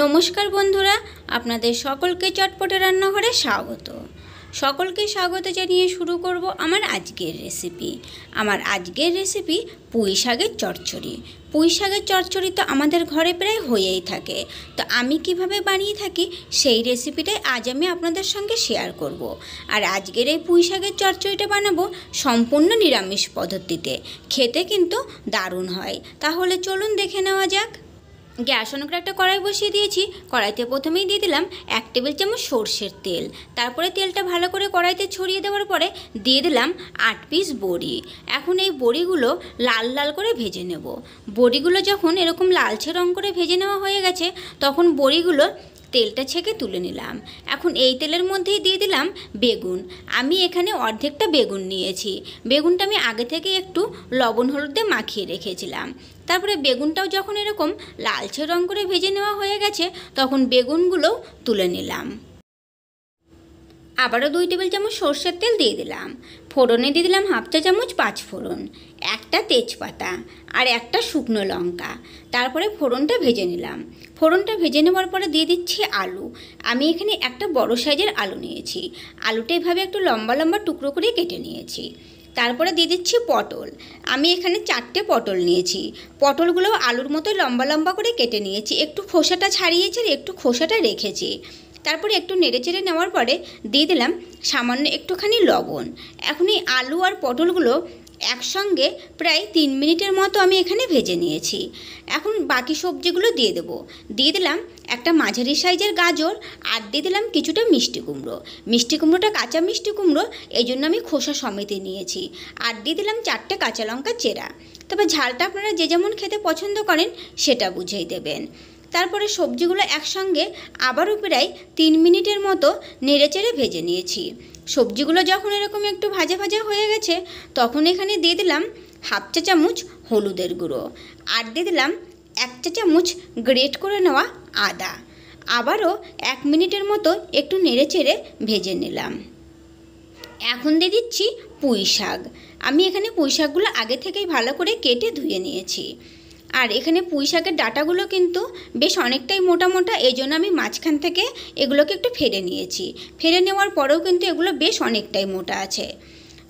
নমস্কার বন্ধুরা আপনাদের সকলকে চটপটে রান্নাঘরে স্বাগত সকলকে স্বাগত জানিয়ে শুরু করব আমার আজকের রেসিপি আমার আজকের রেসিপি পুঁই শাকের চচ্চড়ি পুঁই শাকের চচ্চড়ি তো আমাদের ঘরে প্রায় হয়েই থাকে তো আমি কিভাবে বানিয়ে থাকি সেই রেসিপিটাই আজ আমি আপনাদের সঙ্গে শেয়ার করব। আর আজকের এই পুঁই শাকের চচ্চড়িটা বানাবো সম্পূর্ণ নিরামিষ পদ্ধতিতে খেতে কিন্তু দারুণ হয় তাহলে চলুন দেখে নেওয়া যাক গ্যাস অনুগ্রহ একটা কড়াই বসিয়ে দিয়েছি কড়াইতে প্রথমেই দিয়ে দিলাম এক টেবিল চামচ সর্ষের তেল তারপরে তেলটা ভালো করে কড়াইতে ছড়িয়ে দেওয়ার পরে দিয়ে দিলাম আট পিস বড়ি এখন এই বড়িগুলো লাল লাল করে ভেজে নেব বড়িগুলো যখন এরকম লালচে রং করে ভেজে নেওয়া হয়ে গেছে তখন বড়িগুলো তেলটা ছেঁকে তুলে নিলাম এখন এই তেলের মধ্যেই দিয়ে দিলাম বেগুন আমি এখানে অর্ধেকটা বেগুন নিয়েছি বেগুনটা আমি আগে থেকে একটু লবণ হলুদে মাখিয়ে রেখেছিলাম তারপরে বেগুনটাও যখন এরকম লালচে রং করে ভেজে নেওয়া হয়ে গেছে তখন বেগুনগুলো তুলে নিলাম আবারও দুই টেবিল চামচ সর্ষের তেল দিয়ে দিলাম ফোড়নে দিয়ে দিলাম হাফ চা চামচ পাঁচ ফোড়ন একটা তেজপাতা আর একটা শুকনো লঙ্কা তারপরে ফোড়নটা ভেজে নিলাম ফোড়নটা ভেজে নেওয়ার পরে দিয়ে দিচ্ছি আলু আমি এখানে একটা বড় সাইজের আলু নিয়েছি আলুটা এভাবে একটু লম্বা লম্বা টুকরো করে কেটে নিয়েছি তারপরে দিয়ে দিচ্ছি পটল আমি এখানে চারটে পটল নিয়েছি পটলগুলো আলুর মতো লম্বা লম্বা করে কেটে নিয়েছি একটু খোসাটা ছাড়িয়েছি আর একটু খোসাটা রেখেছি তারপরে একটু চেড়ে নেওয়ার পরে দিয়ে দিলাম সামান্য একটুখানি লবণ এখন এই আলু আর পটলগুলো একসঙ্গে প্রায় তিন মিনিটের মতো আমি এখানে ভেজে নিয়েছি এখন বাকি সবজিগুলো দিয়ে দেবো দিয়ে দিলাম একটা মাঝারি সাইজের গাজর আর দিয়ে দিলাম কিছুটা মিষ্টি কুমড়ো মিষ্টি কুমড়োটা কাঁচা মিষ্টি কুমড়ো এই জন্য আমি খোসা সমেতে নিয়েছি আর দিয়ে দিলাম চারটে কাঁচা লঙ্কা চেরা তবে ঝালটা আপনারা যে যেমন খেতে পছন্দ করেন সেটা বুঝেই দেবেন তারপরে সবজিগুলো একসঙ্গে আবারও প্রায় তিন মিনিটের মতো নেড়েচেড়ে ভেজে নিয়েছি সবজিগুলো যখন এরকম একটু ভাজা ভাজা হয়ে গেছে তখন এখানে দিয়ে দিলাম হাফ চা চামচ হলুদের গুঁড়ো আর দিয়ে দিলাম এক চা চামচ গ্রেট করে নেওয়া আদা আবারও এক মিনিটের মতো একটু নেড়ে চেড়ে ভেজে নিলাম এখন দিয়ে দিচ্ছি পুঁই শাক আমি এখানে পুঁই শাকগুলো আগে থেকেই ভালো করে কেটে ধুয়ে নিয়েছি আর এখানে পুঁই শাকের ডাটাগুলো কিন্তু বেশ অনেকটাই মোটা মোটা এই জন্য আমি মাঝখান থেকে এগুলোকে একটু ফেলে নিয়েছি ফেলে নেওয়ার পরেও কিন্তু এগুলো বেশ অনেকটাই মোটা আছে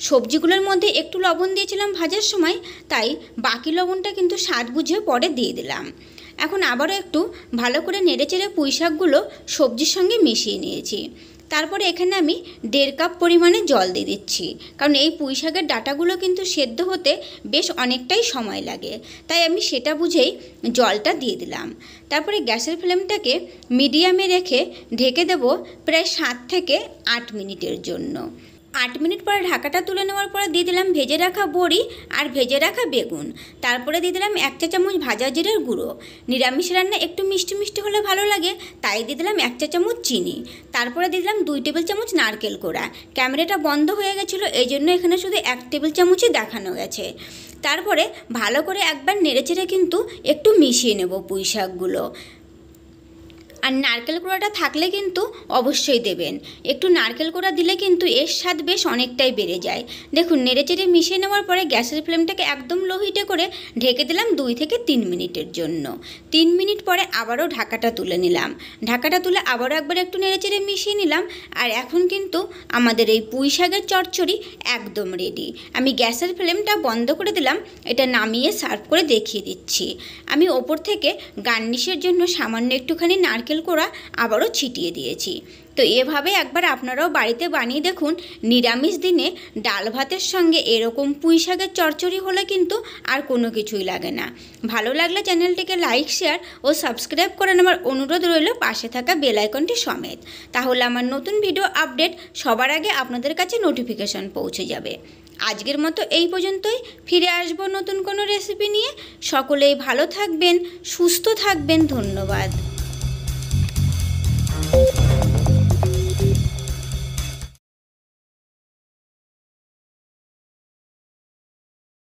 সবজিগুলোর মধ্যে একটু লবণ দিয়েছিলাম ভাজার সময় তাই বাকি লবণটা কিন্তু স্বাদ বুঝে পরে দিয়ে দিলাম এখন আবারও একটু ভালো করে নেড়েচেড়ে পুঁই শাকগুলো সবজির সঙ্গে মিশিয়ে নিয়েছি তারপরে এখানে আমি দেড় কাপ পরিমাণে জল দিয়ে দিচ্ছি কারণ এই পুঁই শাকের ডাটাগুলো কিন্তু সেদ্ধ হতে বেশ অনেকটাই সময় লাগে তাই আমি সেটা বুঝেই জলটা দিয়ে দিলাম তারপরে গ্যাসের ফ্লেমটাকে মিডিয়ামে রেখে ঢেকে দেব প্রায় সাত থেকে আট মিনিটের জন্য আট মিনিট পরে ঢাকাটা তুলে নেওয়ার পরে দিয়ে দিলাম ভেজে রাখা বড়ি আর ভেজে রাখা বেগুন তারপরে দিয়ে দিলাম এক চা চামচ ভাজা জিরের গুঁড়ো নিরামিষ রান্না একটু মিষ্টি মিষ্টি হলে ভালো লাগে তাই দিয়ে দিলাম এক চা চামচ চিনি তারপরে দিয়ে দিলাম দুই টেবিল চামচ নারকেল কোড়া ক্যামেরাটা বন্ধ হয়ে গেছিলো এই জন্য এখানে শুধু এক টেবিল চামচই দেখানো গেছে তারপরে ভালো করে একবার নেড়েচেড়ে কিন্তু একটু মিশিয়ে নেব পুঁই শাকগুলো আর নারকেল কোড়াটা থাকলে কিন্তু অবশ্যই দেবেন একটু নারকেল কোড়া দিলে কিন্তু এর স্বাদ বেশ অনেকটাই বেড়ে যায় দেখুন নেড়েচেড়ে মিশিয়ে নেওয়ার পরে গ্যাসের ফ্লেমটাকে একদম লো হিটে করে ঢেকে দিলাম দুই থেকে তিন মিনিটের জন্য তিন মিনিট পরে আবারও ঢাকাটা তুলে নিলাম ঢাকাটা তুলে আবারও একবার একটু নেড়েচেড়ে মিশিয়ে নিলাম আর এখন কিন্তু আমাদের এই পুঁই শাকের চচ্চড়ি একদম রেডি আমি গ্যাসের ফ্লেমটা বন্ধ করে দিলাম এটা নামিয়ে সার্ভ করে দেখিয়ে দিচ্ছি আমি ওপর থেকে গার্নিশের জন্য সামান্য একটুখানি নারকেল নারকেল কোড়া আবারও ছিটিয়ে দিয়েছি তো এভাবে একবার আপনারাও বাড়িতে বানিয়ে দেখুন নিরামিষ দিনে ডাল ভাতের সঙ্গে এরকম পুঁই শাকের চরচরি হলে কিন্তু আর কোনো কিছুই লাগে না ভালো লাগলে চ্যানেলটিকে লাইক শেয়ার ও সাবস্ক্রাইব করে নেওয়ার অনুরোধ রইল পাশে থাকা বেল আইকনটি সমেত তাহলে আমার নতুন ভিডিও আপডেট সবার আগে আপনাদের কাছে নোটিফিকেশন পৌঁছে যাবে আজকের মতো এই পর্যন্তই ফিরে আসব নতুন কোনো রেসিপি নিয়ে সকলেই ভালো থাকবেন সুস্থ থাকবেন ধন্যবাদ